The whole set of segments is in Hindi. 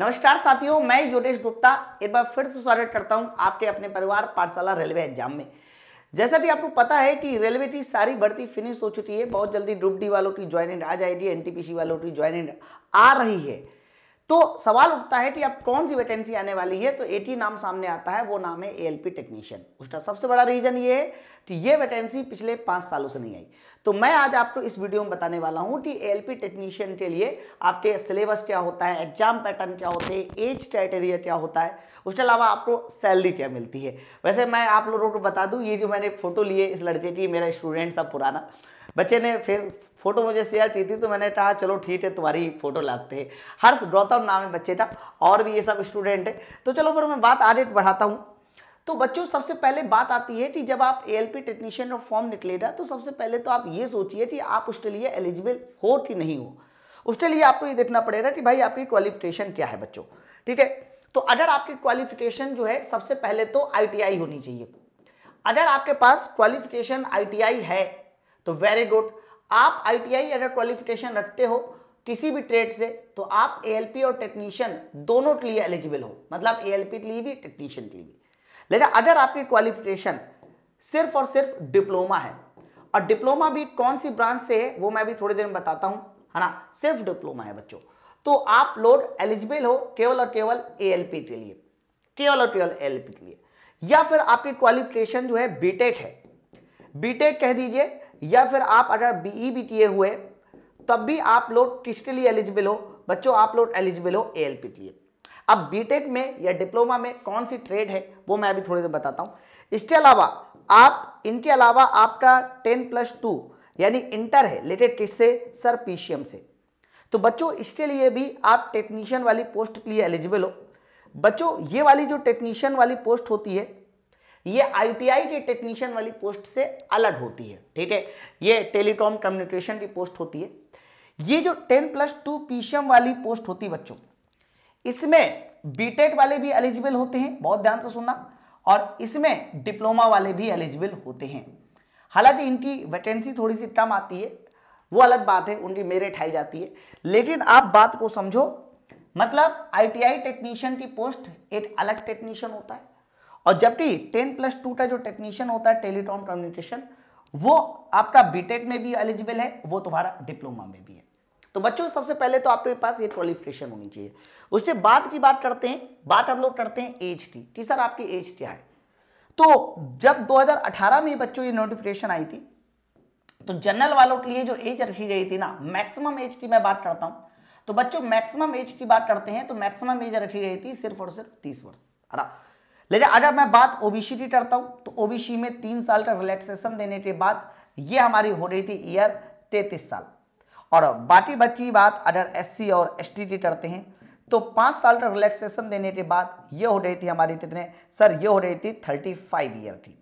नमस्कार साथियों मैं योगेश गुप्ता एक बार फिर से स्वागत करता हूं आपके अपने परिवार पाठशाला रेलवे एग्जाम में जैसा कि आपको पता है कि रेलवे की सारी भर्ती फिनिश हो चुकी है बहुत जल्दी ड्रुप डी वालों की ज्वाइनिंग आ जाएगी एनटीपीसी वालों की ज्वाइनिंग आ रही है तो सवाल उठता है कि अब कौन सी वैकेंसी आने वाली है तो एटी नाम सामने आता है वो नाम है एएलपी टेक्नीशियन उसका सबसे बड़ा रीजन ये है कि ये वैकेंसी पिछले पांच सालों से नहीं आई तो मैं आज आपको इस वीडियो में बताने वाला हूं कि एएलपी टेक्नीशियन के लिए आपके सिलेबस क्या होता है एग्जाम पैटर्न क्या होते हैं एज क्राइटेरिया क्या होता है उसके अलावा आपको सैलरी क्या मिलती है वैसे मैं आप लोगों को बता दूँ ये जो मैंने फोटो लिए इस लड़के की मेरा स्टूडेंट था पुराना बच्चे ने फोटो मुझे शेयर की थी तो मैंने कहा चलो ठीक है तुम्हारी फोटो लाते हैं हर्ष गौतम नाम है बच्चे का और भी ये सब स्टूडेंट है तो चलो फिर मैं बात आगे बढ़ाता हूँ तो बच्चों सबसे पहले बात आती है कि जब आप ए एल पी टेक्नीशियन और फॉर्म निकलेगा तो सबसे पहले तो आप ये सोचिए कि आप उसके लिए एलिजिबल हो कि नहीं हो उसके लिए आपको ये देखना पड़ेगा कि भाई आपकी क्वालिफिकेशन क्या है बच्चों ठीक है तो अगर आपकी क्वालिफिकेशन जो है सबसे पहले तो आईटीआई होनी चाहिए अगर आपके पास क्वालिफिकेशन आईटीआई है तो वेरी गुड आप आईटीआई अगर क्वालिफिकेशन रखते हो किसी भी ट्रेड से तो आप एएलपी और टेक्नीशियन दोनों के लिए एलिजिबल हो मतलब एएलपी के लिए भी टेक्नीशियन के लिए भी लेकिन अगर आपकी क्वालिफिकेशन सिर्फ और सिर्फ डिप्लोमा है और डिप्लोमा भी कौन सी ब्रांच से है वो मैं भी थोड़ी देर में बताता हूँ है ना सिर्फ डिप्लोमा है बच्चों तो आप लोग एलिजिबल हो केवल और केवल पी के लिए केवल और केवल पी के लिए या फिर आपकी क्वालिफिकेशन जो है बीटेक है बीटेक कह दीजिए या फिर आप अगर बी ई बी टी हुए तब भी आप लोग किसके लिए एलिजिबल हो बच्चों आप लोग एलिजिबल हो ए एल पी के लिए अब बीटेक में या डिप्लोमा में कौन सी ट्रेड है वो मैं अभी थोड़ी देर बताता हूँ इसके अलावा आप इनके अलावा आपका टेन प्लस टू यानी इंटर है लेटेड किससे सर पीसीएम से तो बच्चों इसके लिए भी आप टेक्नीशियन वाली पोस्ट के लिए एलिजिबल हो बच्चों ये वाली जो टेक्नीशियन वाली पोस्ट होती है ये आईटीआई के टेक्नीशियन वाली पोस्ट से अलग होती है ठीक है ये टेलीकॉम कम्युनिकेशन की पोस्ट होती है ये जो टेन प्लस टू पीसीएम वाली पोस्ट होती है बच्चों इसमें बीटेक वाले भी एलिजिबल होते हैं बहुत ध्यान से सुनना और इसमें डिप्लोमा वाले भी एलिजिबल होते हैं हालांकि इनकी वैकेंसी थोड़ी सी कम आती है वो अलग बात है उनकी मेरिट हाई जाती है लेकिन आप बात को समझो मतलब आईटीआई टेक्नीशियन की पोस्ट एक अलग टेक्नीशियन होता है और जबकि टेन प्लस टू का जो टेक्नीशियन होता है टेलीकॉम कम्युनिकेशन वो आपका बीटेक में भी एलिजिबल है वो तुम्हारा डिप्लोमा में भी है तो बच्चों सबसे पहले तो आपके पास ये क्वालिफिकेशन होनी चाहिए उसके बाद की बात करते हैं बात हम लोग करते हैं एज की कि सर आपकी एज क्या है तो जब 2018 में बच्चों ये नोटिफिकेशन आई थी तो जनरल वालों के लिए जो एज रखी गई थी ना मैक्सिमम एज की मैं बात करता हूं तो बच्चों मैक्सिमम एज की बात करते हैं तो मैक्सिमम एज रखी गई थी सिर्फ और सिर्फ तीस वर्ष है लेकिन अगर मैं बात ओबीसी की करता हूँ तो ओबीसी में तीन साल का रिलैक्सेशन देने के बाद ये हमारी हो रही थी ईयर तैतीस साल और बाकी बची बात अगर एससी और एसटी की करते हैं तो पाँच साल का रिलैक्सेशन देने के बाद ये हो रही थी हमारी कितने सर ये हो रही थी थर्टी फाइव ईयर की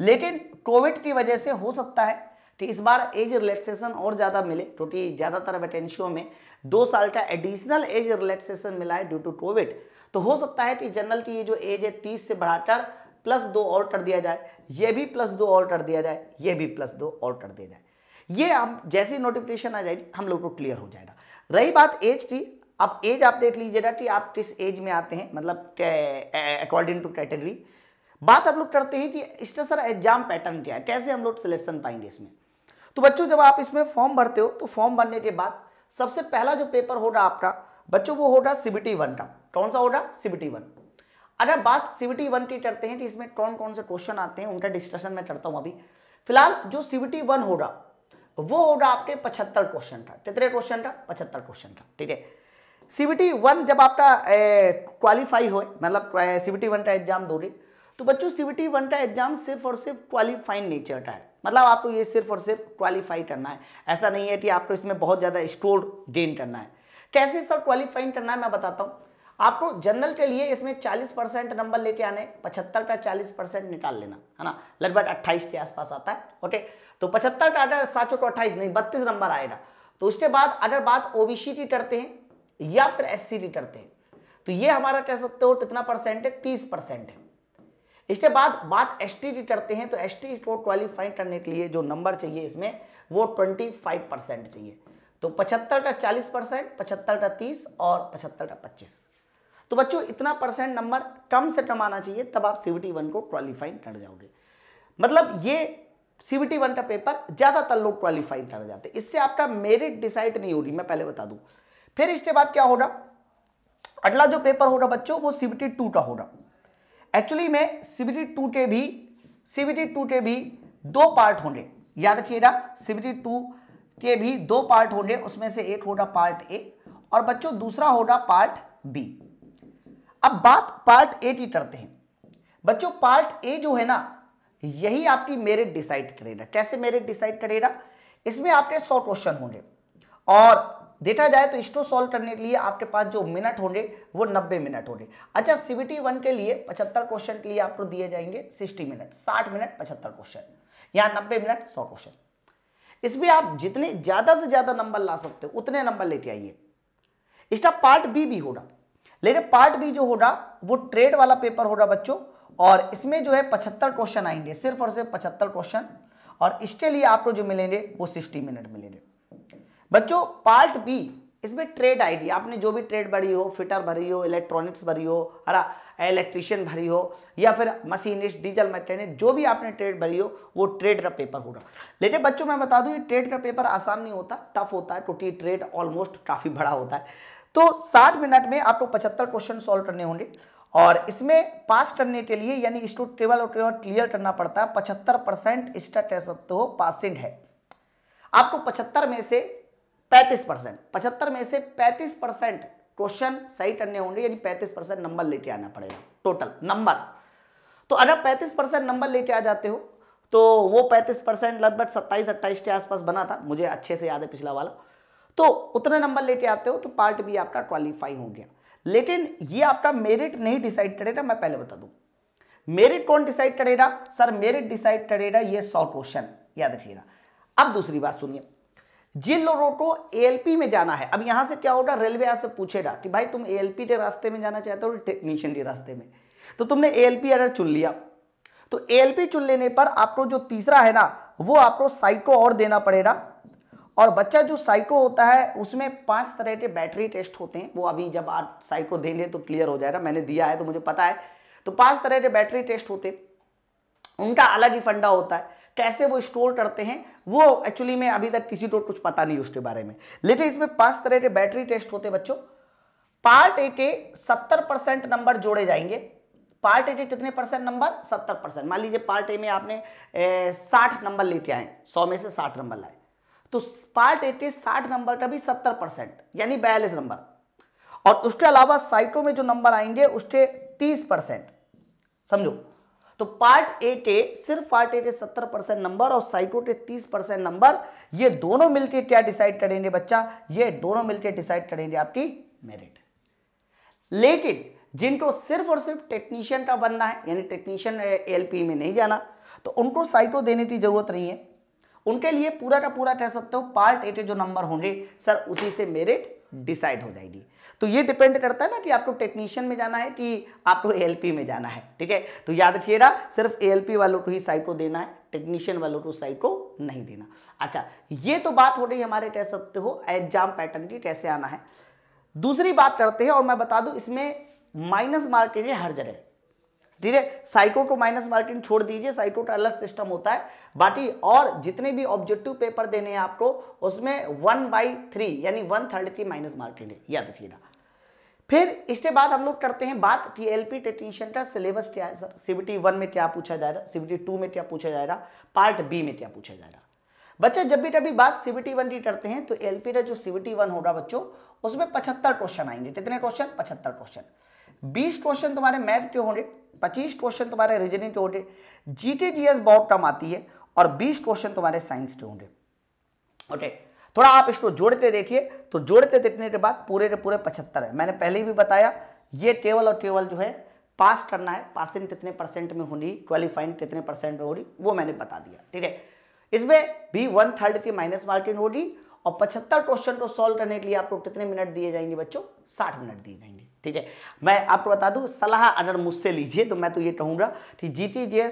लेकिन कोविड की वजह से हो सकता है कि इस बार एज रिलैक्सेशन और ज़्यादा मिले क्योंकि ज़्यादातर वैकेंसियों में दो साल का एडिशनल एज रिलैक्सेशन मिला है ड्यू टू कोविड तो हो सकता है कि जनरल की ये जो एज है तीस से बढ़ाकर प्लस दो और कर दिया जाए ये भी प्लस दो और कर दिया जाए ये भी प्लस दो और कर दिया जाए ये हम जैसे नोटिफिकेशन आ जाएगी हम लोग को क्लियर हो जाएगा रही बात एज की अब एज आप देख लीजिएगा कि आप किस एज में आते हैं मतलब अकॉर्डिंग टू कैटेगरी बात आप लोग करते हैं कि इसका सर एग्जाम पैटर्न क्या है कैसे हम लोग सिलेक्शन पाएंगे इसमें तो बच्चों जब आप इसमें फॉर्म भरते हो तो फॉर्म भरने के बाद सबसे पहला जो पेपर होगा आपका बच्चों वो होगा सीबीटी वन का कौन सा होगा सीबीटी वन अगर बात सीबीटी वन की करते हैं कि इसमें कौन कौन से क्वेश्चन आते हैं उनका डिस्कशन मैं करता हूं अभी फिलहाल जो सीबीटी वन होगा वो होगा आपके पचहत्तर क्वेश्चन का कितने क्वेश्चन का पचहत्तर क्वेश्चन का ठीक है सीबीटी वन जब आपका क्वालिफाई हो मतलब सीबीटी वन का एग्जाम दोगे तो बच्चों सीबीटी वन का एग्जाम सिर्फ और सिर्फ क्वालिफाइड नेचर का है मतलब आपको ये सिर्फ और सिर्फ क्वालिफाई करना है ऐसा नहीं है कि आपको इसमें बहुत ज़्यादा स्कोर गेन करना है कैसे सर क्वालिफाइंग करना है मैं बताता हूँ आपको जनरल के लिए इसमें 40 परसेंट नंबर लेके आने 75 का 40 परसेंट निकाल लेना है ना लगभग 28 के आसपास आता है ओके तो 75 का अगर सात को अट्ठाईस नहीं बत्तीस नंबर आएगा तो उसके बाद अगर बात ओबीसी की करते हैं या फिर एस की करते हैं तो ये हमारा कह सकते हो कितना परसेंट है तीस परसेंट है इसके बाद बात एस की करते हैं तो एस टी को क्वालिफाई करने के लिए जो नंबर चाहिए इसमें वो ट्वेंटी फाइव परसेंट चाहिए तो पचहत्तर का चालीस परसेंट पचहत्तर का तीस और पचहत्तर का पच्चीस तो बच्चों इतना परसेंट नंबर कम से कम आना चाहिए तब आप वन को क्वालिफाई कर जाओगे मतलब ये सीबीटी वन का पेपर ज़्यादातर लोग क्वालिफाई कर जाते इससे आपका मेरिट डिसाइड नहीं होगी मैं पहले बता दूँ फिर इसके बाद क्या होगा अगला जो पेपर होगा बच्चों वो सीबीटी टू का होगा एक्चुअली में सीबीटी टू के भी सीबीटी टू के भी दो पार्ट होंगे याद रखिएगा सीबीटी टू के भी दो पार्ट होंगे उसमें से एक होगा पार्ट ए और बच्चों दूसरा होगा पार्ट बी अब बात पार्ट ए की करते हैं बच्चों पार्ट ए जो है ना यही आपकी मेरिट डिसाइड करेगा कैसे मेरिट डिसाइड करेगा इसमें आपके सौ क्वेश्चन होंगे और देखा जाए तो इसको सॉल्व करने के लिए आपके पास जो मिनट होंगे वो 90 मिनट होंगे अच्छा सीबीटी वन के लिए 75 क्वेश्चन के लिए आपको दिए जाएंगे 60 मिनट 60 मिनट 75 क्वेश्चन या 90 मिनट 100 क्वेश्चन इसमें आप जितने ज़्यादा से ज़्यादा नंबर ला सकते हो उतने नंबर लेके आइए इसका पार्ट बी भी होगा लेकिन पार्ट बी जो होगा वो ट्रेड वाला पेपर होगा बच्चों और इसमें जो है पचहत्तर क्वेश्चन आएंगे सिर्फ और सिर्फ पचहत्तर क्वेश्चन और इसके लिए आपको जो मिलेंगे वो सिक्सटी मिनट मिलेंगे बच्चों पार्ट बी इसमें ट्रेड आएगी आपने जो भी ट्रेड भरी हो फिटर भरी हो इलेक्ट्रॉनिक्स भरी हो है इलेक्ट्रिशियन भरी हो या फिर मशीनिस्ट डीजल मैकेनिक जो भी आपने ट्रेड भरी हो वो ट्रेड का पेपर होगा लेकिन बच्चों मैं बता दूं ये ट्रेड का पेपर आसान नहीं होता टफ होता है क्योंकि ट्रेड ऑलमोस्ट काफ़ी बड़ा होता है तो 60 मिनट में आपको तो 75 क्वेश्चन सॉल्व करने होंगे और इसमें पास करने के लिए यानी इसको ट्रेवल और ट्रेवल क्लियर करना पड़ता है पचहत्तर परसेंट इसका टेस्ट तो पासिंग है आपको पचहत्तर में से पैंतीस परसेंट पचहत्तर में से पैंतीस परसेंट क्वेश्चन सही करने होंगे यानी पैंतीस परसेंट नंबर लेके आना पड़ेगा टोटल नंबर तो अगर पैंतीस परसेंट नंबर लेके आ जाते हो तो वो पैंतीस परसेंट लगभग सत्ताईस अट्ठाईस के आसपास बना था मुझे अच्छे से याद है पिछला वाला तो उतने नंबर लेके आते हो तो पार्ट बी आपका क्वालिफाई हो गया लेकिन ये आपका मेरिट नहीं डिसाइड करेगा मैं पहले बता दूं मेरिट कौन डिसाइड करेगा सर मेरिट डिसाइड करेगा ये सौ क्वेश्चन याद रखिएगा अब दूसरी बात सुनिए जिन लोगों को ए में जाना है अब यहां से क्या होगा रेलवे से पूछेगा कि भाई तुम ए के रास्ते में जाना चाहते हो टेक्नीशियन के रास्ते में तो तुमने ए अगर चुन लिया तो ए चुन लेने पर आपको जो तीसरा है ना वो आपको साइको और देना पड़ेगा और बच्चा जो साइको होता है उसमें पांच तरह के बैटरी टेस्ट होते हैं वो अभी जब आप साइको देंगे तो क्लियर हो जाएगा मैंने दिया है तो मुझे पता है तो पांच तरह के बैटरी टेस्ट होते हैं उनका अलग ही फंडा होता है कैसे वो स्टोर करते हैं वो एक्चुअली में अभी तक किसी को कुछ पता नहीं उसके बारे में लेकिन इसमें पांच तरह के बैटरी टेस्ट होते बच्चों पार्ट ए के सत्तर परसेंट नंबर जोड़े जाएंगे पार्ट ए के कितने परसेंट नंबर सत्तर परसेंट मान लीजिए पार्ट ए में आपने साठ नंबर लेके आए सौ में से साठ नंबर लाए तो पार्ट के साठ नंबर का भी सत्तर परसेंट यानी बयालीस नंबर और उसके अलावा साइटों में जो नंबर आएंगे उसके तीस परसेंट समझो तो पार्ट ए के सिर्फ पार्ट ए के सत्तर परसेंट नंबर और साइटो के तीस परसेंट नंबर ये दोनों मिलके क्या डिसाइड करेंगे बच्चा ये दोनों मिलके डिसाइड करेंगे आपकी मेरिट लेकिन जिनको सिर्फ और सिर्फ टेक्नीशियन का बनना है यानी टेक्नीशियन एलपी में नहीं जाना तो उनको साइटो देने की जरूरत नहीं है उनके लिए पूरा का पूरा कह सकते हो पार्ट ए के जो नंबर होंगे सर उसी से मेरिट डिसाइड हो जाएगी तो ये डिपेंड करता है ना कि आपको टेक्नीशियन में जाना है कि आपको एएलपी में जाना है ठीक है तो याद रखिएगा सिर्फ एएलपी वालों को ही साइको को देना है टेक्नीशियन वालों को साइको को नहीं देना अच्छा ये तो बात हो रही हमारे कह सकते हो एग्जाम पैटर्न की कैसे आना है दूसरी बात करते हैं और मैं बता दूं इसमें माइनस मार्क के लिए हर जगह ठीक है साइको को माइनस मार्किंग छोड़ दीजिए साइको का अलग सिस्टम होता है बाकी और जितने भी ऑब्जेक्टिव पेपर देने हैं आपको उसमें वन बाई थ्री यानी वन थर्ड की माइनस मार्किंग है याद रखिएगा फिर इसके बाद हम लोग करते हैं बात कि एल पी टेक्नीशियन का सिलेबस क्या है सर सीबीटी वन में क्या पूछा जाएगा सीबीटी टू में क्या पूछा जाएगा पार्ट बी में क्या पूछा जाएगा बच्चे जब भी कभी बात सीबीटी वन की करते हैं तो एल पी का जो सीबीटी वन होगा बच्चों उसमें पचहत्तर क्वेश्चन आएंगे कितने क्वेश्चन पचहत्तर क्वेश्चन बीस क्वेश्चन तुम्हारे मैथ के होंगे पच्चीस क्वेश्चन तुम्हारे रीजनिंग के होंगे जीके एस बहुत कम आती है और बीस क्वेश्चन तुम्हारे साइंस के होंगे ओके थोड़ा आप इसको जोड़ते देखिए तो जोड़ते देखने के बाद पूरे के पूरे पचहत्तर है मैंने पहले भी बताया ये टेबल और टेबल जो है पास करना है पासिंग कितने परसेंट में होनी क्वालिफाइंग कितने परसेंट में होगी वो मैंने बता दिया ठीक है इसमें भी वन थर्ड की माइनस मार्किंग होगी और पचहत्तर क्वेश्चन को सॉल्व करने के लिए आपको कितने मिनट दिए जाएंगे बच्चों साठ मिनट दिए जाएंगे ठीक है मैं आपको बता दूं सलाह अगर मुझसे लीजिए तो मैं तो ये कहूँगा कि जी टी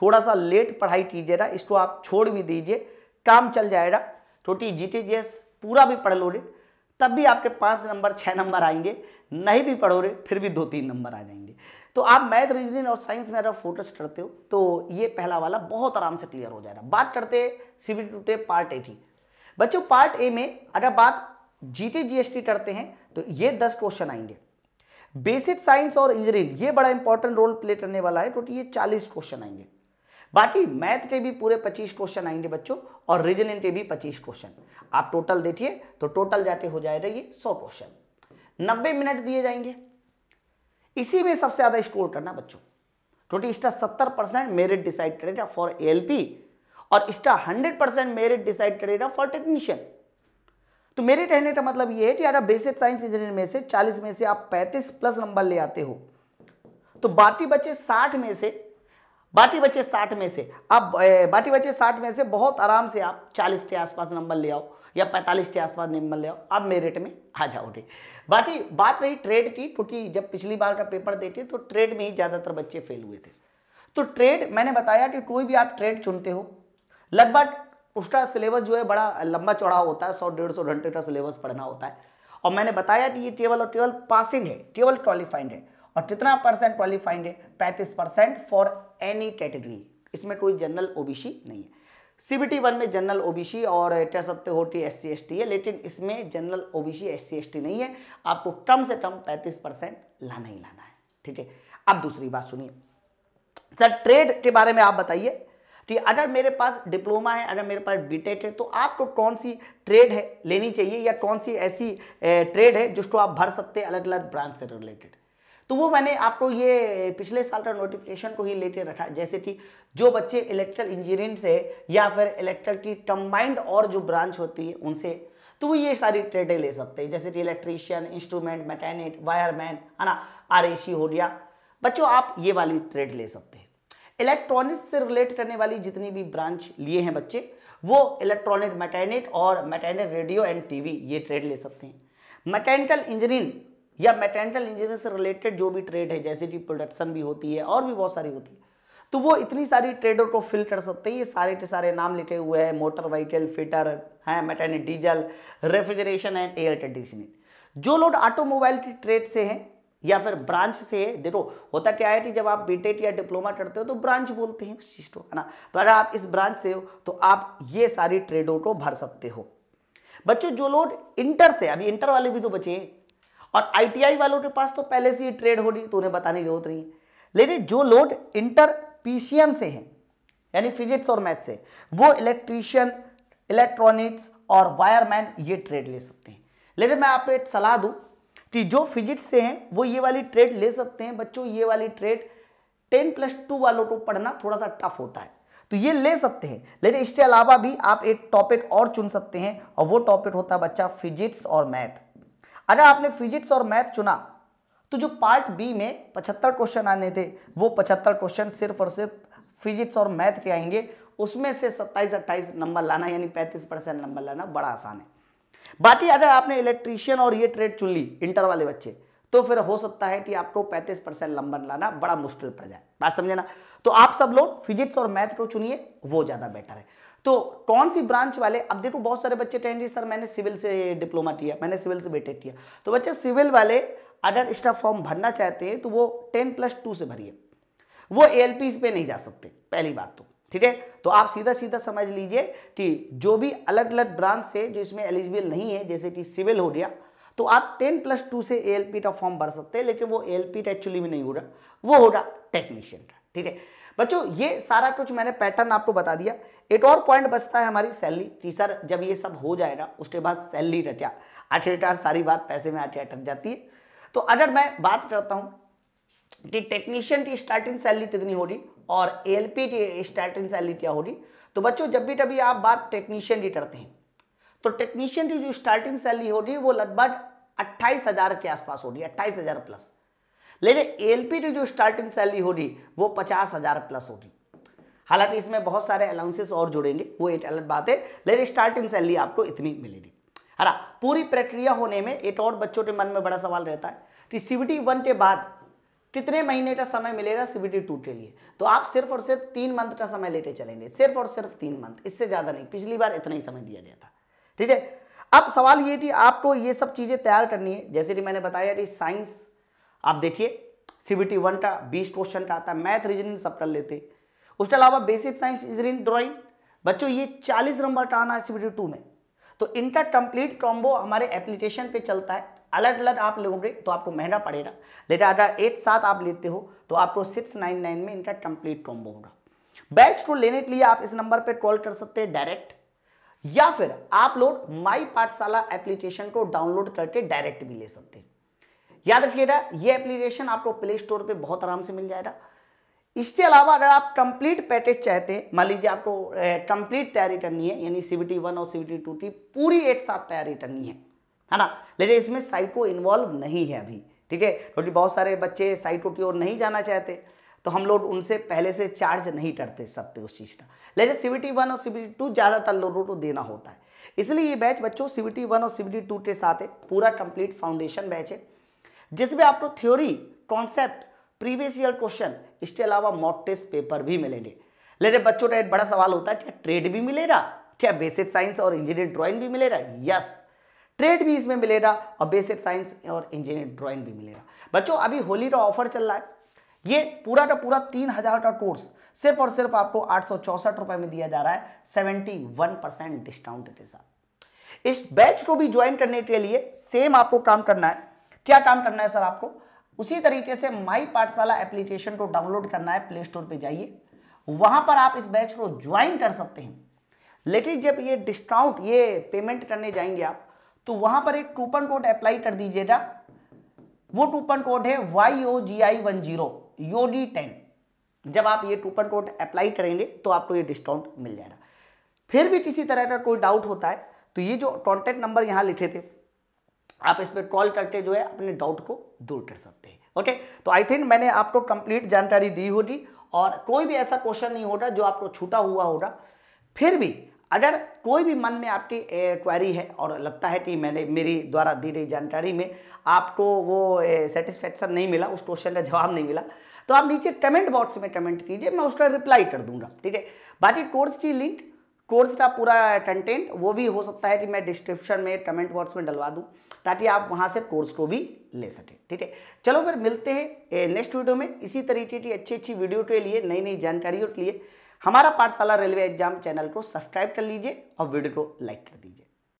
थोड़ा सा लेट पढ़ाई कीजिएगा इसको आप छोड़ भी दीजिए काम चल जाएगा छोटी जी टी पूरा भी पढ़ लोगे तब भी आपके पाँच नंबर छः नंबर आएंगे नहीं भी पढ़ोगे फिर भी दो तीन नंबर आ जाएंगे तो आप मैथ रीजनिंग और साइंस में अगर फोकस करते हो तो ये पहला वाला बहुत आराम से क्लियर हो जाएगा बात करते सी टू टे पार्ट ए बच्चों पार्ट ए में अगर बात जीटी जीएसटी करते हैं तो ये दस क्वेश्चन आएंगे बेसिक साइंस और इंजीनियरिंग ये बड़ा इंपॉर्टेंट रोल प्ले करने वाला है क्योंकि तो ये चालीस क्वेश्चन आएंगे बाकी मैथ के भी पूरे पच्चीस क्वेश्चन आएंगे बच्चों और रीजनिंग के भी पच्चीस क्वेश्चन आप टोटल देखिए तो टोटल जाके हो जाएगा ये सौ क्वेश्चन नब्बे मिनट दिए जाएंगे इसी में सबसे ज़्यादा स्कोर करना बच्चों क्योंकि इसका सत्तर परसेंट मेरिट डिसाइड करेगा फॉर एलपी एल पी और इसका हंड्रेड परसेंट मेरिट डिसाइड करेगा फॉर टेक्नीशियन तो मेरिट रहने का मतलब ये है कि अगर बेसिक साइंस इंजीनियर में से 40 में से आप 35 प्लस नंबर ले आते हो तो बाकी बच्चे 60 में से बाकी बच्चे 60 में से आप बाकी बच्चे 60 में से बहुत आराम से आप 40 के आसपास नंबर ले आओ या 45 के आसपास नंबर ले आओ आप मेरिट में आ जाओगे बाकी बात रही ट्रेड की क्योंकि जब पिछली बार का पेपर देखे तो ट्रेड में ही ज़्यादातर बच्चे फेल हुए थे तो ट्रेड मैंने बताया कि कोई भी आप ट्रेड चुनते हो लगभग उसका सिलेबस जो है बड़ा लंबा चौड़ा होता है सौ डेढ़ सौ घंटे का सिलेबस पढ़ना होता है और मैंने बताया कि ये केवल और केवल पासिंग है केवल क्वालिफाइड है और कितना परसेंट क्वालिफाइड है पैंतीस परसेंट फॉर एनी कैटेगरी इसमें कोई जनरल ओबीसी नहीं है सीबीटी वन में जनरल ओबीसी और कह सकते हो कि एस सी है लेकिन इसमें जनरल ओबीसी एस सी नहीं है आपको कम से कम पैंतीस परसेंट लाना ही लाना है ठीक है अब दूसरी बात सुनिए सर ट्रेड के बारे में आप बताइए तो ये अगर मेरे पास डिप्लोमा है अगर मेरे पास बीटेक है तो आपको तो कौन सी ट्रेड है लेनी चाहिए या कौन सी ऐसी ट्रेड है जिसको आप भर सकते हैं अलग अलग ब्रांच से रिलेटेड तो वो मैंने आपको ये पिछले साल का नोटिफिकेशन को ही लेके रखा जैसे कि जो बच्चे इलेक्ट्रिकल इंजीनियरिंग से या फिर इलेक्ट्रिकल की कंबाइंड और जो ब्रांच होती है उनसे तो वो ये सारी ट्रेडें ले सकते हैं जैसे कि इलेक्ट्रीशियन इंस्ट्रूमेंट मैकेनिक वायरमैन है ना आर हो गया बच्चों आप ये वाली ट्रेड ले सकते हैं इलेक्ट्रॉनिक्स से रिलेट करने वाली जितनी भी ब्रांच लिए हैं बच्चे वो इलेक्ट्रॉनिक मैकेनिक और मैकेनिक रेडियो एंड टीवी ये ट्रेड ले सकते हैं मैकेनिकल इंजीनियरिंग या मैकेनिकल इंजीनियरिंग से रिलेटेड जो भी ट्रेड है जैसे कि प्रोडक्शन भी होती है और भी बहुत सारी होती है तो वो इतनी सारी ट्रेडर को फिल कर सकते हैं ये सारे के सारे नाम लिखे हुए हैं मोटर व्हीकल फिटर हैं mechanic diesel refrigeration and air conditioning जो लोग ऑटोमोबाइल की ट्रेड से हैं या फिर ब्रांच से देखो होता क्या है कि जब आप बीटेट e या डिप्लोमा करते हो तो ब्रांच बोलते हैं उस चीज़ को है ना तो अगर आप इस ब्रांच से हो तो आप ये सारी ट्रेडों को भर सकते हो बच्चों जो लोग इंटर से अभी इंटर वाले भी तो बचे हैं और आईटीआई वालों के पास तो पहले से ही ट्रेड हो रही तो उन्हें बताने की जरूरत नहीं है लेकिन जो लोग इंटर पीसीएम से हैं यानी फिजिक्स और मैथ से वो इलेक्ट्रीशियन इलेक्ट्रॉनिक्स और वायरमैन ये ट्रेड ले सकते हैं लेकिन मैं आपको एक सलाह दूँ कि जो फिजिक्स से हैं वो ये वाली ट्रेड ले सकते हैं बच्चों ये वाली ट्रेड टेन प्लस टू वालों को पढ़ना थोड़ा सा टफ होता है तो ये ले सकते हैं लेकिन इसके अलावा भी आप एक टॉपिक और चुन सकते हैं और वो टॉपिक होता है बच्चा फिजिक्स और मैथ अगर आपने फिजिक्स और मैथ चुना तो जो पार्ट बी में पचहत्तर क्वेश्चन आने थे वो पचहत्तर क्वेश्चन सिर्फ और सिर्फ फिजिक्स और मैथ के आएंगे उसमें से सत्ताईस अट्ठाईस नंबर लाना यानी पैंतीस परसेंट नंबर लाना बड़ा आसान है बाकी अगर आपने इलेक्ट्रीशियन और ये ट्रेड चुन ली इंटर वाले बच्चे तो फिर हो सकता है कि आपको 35 परसेंट नंबर लाना बड़ा मुश्किल पड़ जाए बात समझे ना तो आप सब लोग फिजिक्स और मैथ को चुनिए वो ज़्यादा बेटर है तो कौन सी ब्रांच वाले अब देखो बहुत सारे बच्चे कहेंगे सर मैंने सिविल से डिप्लोमा किया मैंने सिविल से बेटे किया तो बच्चे सिविल वाले अगर इसका फॉर्म भरना चाहते हैं तो वो टेन प्लस टू से भरिए वो ए पे नहीं जा सकते पहली बात तो ठीक है तो आप सीधा सीधा समझ लीजिए कि जो भी अलग अलग ब्रांच से जो इसमें एलिजिबल नहीं है जैसे कि सिविल हो गया तो आप टेन प्लस टू से ए का फॉर्म भर सकते हैं लेकिन वो ए एक्चुअली में नहीं हो रहा वो हो रहा टेक्नीशियन का ठीक है बच्चों ये सारा कुछ मैंने पैटर्न आपको बता दिया एक और पॉइंट बचता है हमारी सैलरी कि सर जब ये सब हो जाएगा उसके बाद सैलरी रटा आखिरकार सारी बात पैसे में आठ अटक जाती है तो अगर मैं बात करता हूँ कि टेक्नीशियन की स्टार्टिंग सैलरी कितनी होगी और ए एल पी की स्टार्टिंग सैलरी क्या होगी तो बच्चों जब भी तभी आप बात टेक्नीशियन की करते हैं तो टेक्नीशियन की जो स्टार्टिंग सैलरी होगी वो लगभग अट्ठाईस हज़ार के आसपास होगी अट्ठाईस हज़ार प्लस लेकिन ए एल पी की जो स्टार्टिंग सैलरी होगी वो पचास हज़ार प्लस होगी हालांकि इसमें बहुत सारे अलाउंसेस और जुड़ेंगे वो एक अलग बात है लेकिन स्टार्टिंग सैलरी आपको इतनी मिलेगी है ना पूरी प्रक्रिया होने में एक और बच्चों के मन में बड़ा सवाल रहता है कि सी वन के बाद कितने महीने का समय मिलेगा सीबीटी टू के लिए तो आप सिर्फ और सिर्फ तीन मंथ का समय लेते चलेंगे सिर्फ और सिर्फ तीन मंथ इससे ज़्यादा नहीं पिछली बार इतना ही समय दिया गया था ठीक है अब सवाल ये थी आपको ये सब चीज़ें तैयार करनी है जैसे कि मैंने बताया कि साइंस आप देखिए सीबीटी वन का बीस क्वेश्चन का आता है मैथ रीजनिंग सब कर लेते उसके अलावा बेसिक साइंस रीजनिंग ड्रॉइंग बच्चों ये चालीस नंबर का आना है सीबीटी टू में तो इनका कंप्लीट कॉम्बो हमारे एप्लीकेशन पे चलता है अलर्ट अलर्ट आप लोगे तो आपको महंगा पड़ेगा लेकिन अगर एक साथ आप लेते हो तो आपको सिक्स नाइन नाइन में इनका कंप्लीट कॉम्बो होगा बैच को लेने के लिए आप इस नंबर पर कॉल कर सकते हैं डायरेक्ट या फिर आप लोग माई पाठशाला एप्लीकेशन को डाउनलोड करके डायरेक्ट भी ले सकते हैं याद रखिएगा ये एप्लीकेशन आपको प्ले स्टोर पे बहुत आराम से मिल जाएगा इसके अलावा अगर आप कंप्लीट पैकेज चाहते हैं मान लीजिए आपको कंप्लीट तैयारी करनी है यानी सीबीटी वन और सीबीटी टू की पूरी एक साथ तैयारी करनी है है ना लेकिन इसमें साइको इन्वॉल्व नहीं है अभी ठीक है क्योंकि बहुत सारे बच्चे साइको की ओर नहीं जाना चाहते तो हम लोग उनसे पहले से चार्ज नहीं करते सकते उस चीज़ का लेकिन सीबीटी वन और सी टू ज़्यादातर लोगों को देना होता है इसलिए ये बैच बच्चों सीबीटी वन और सी टू के साथ है पूरा कंप्लीट फाउंडेशन बैच है जिसमें आपको theory concept previous year question इसके अलावा मॉक टेस्ट पेपर भी मिलेंगे लेकिन बच्चों का एक बड़ा सवाल होता है क्या ट्रेड भी मिलेगा क्या बेसिक साइंस और इंजीनियरिंग ड्रॉइंग भी मिलेगा यस ट्रेड भी इसमें मिलेगा और बेसिक साइंस और इंजीनियर ड्राइंग भी मिलेगा बच्चों अभी होली का ऑफर चल रहा है ये पूरा का पूरा तीन हजार का कोर्स सिर्फ और सिर्फ आपको आठ रुपए में दिया जा रहा है सेवेंटी वन परसेंट डिस्काउंट के साथ इस बैच को भी ज्वाइन करने के लिए सेम आपको काम करना है क्या काम करना है सर आपको उसी तरीके से माई पाठशाला एप्लीकेशन को डाउनलोड करना है प्ले स्टोर पर जाइए वहां पर आप इस बैच को ज्वाइन कर सकते हैं लेकिन जब ये डिस्काउंट ये पेमेंट करने जाएंगे आप तो वहां पर एक कूपन कोड अप्लाई कर दीजिएगा वो कूपन कोड है Y O G I one zero योडी टेन जब आप ये कूपन कोड अप्लाई करेंगे तो आपको ये डिस्काउंट मिल जाएगा फिर भी किसी तरह का कोई डाउट होता है तो ये जो कॉन्टैक्ट नंबर यहाँ लिखे थे आप इस पर कॉल करके जो है अपने डाउट को दूर कर सकते हैं ओके तो आई थिंक मैंने आपको कंप्लीट जानकारी दी होगी और कोई भी ऐसा क्वेश्चन नहीं होगा जो आपको छूटा हुआ होगा फिर भी अगर कोई भी मन में आपकी क्वारी है और लगता है कि मैंने मेरी द्वारा दी गई जानकारी में आपको वो सेटिस्फेक्शन नहीं मिला उस क्वेश्चन का जवाब नहीं मिला तो आप नीचे कमेंट बॉक्स में कमेंट कीजिए मैं उसका रिप्लाई कर दूंगा ठीक है बाकी कोर्स की लिंक कोर्स का पूरा कंटेंट वो भी हो सकता है कि मैं डिस्क्रिप्शन में कमेंट बॉक्स में डलवा दूँ ताकि आप वहाँ से कोर्स को भी ले सकें ठीक है चलो फिर मिलते हैं नेक्स्ट वीडियो में इसी तरीके की अच्छी अच्छी वीडियो के लिए नई नई जानकारियों के लिए हमारा पाठशाला रेलवे एग्जाम चैनल को सब्सक्राइब कर लीजिए और वीडियो को लाइक कर दीजिए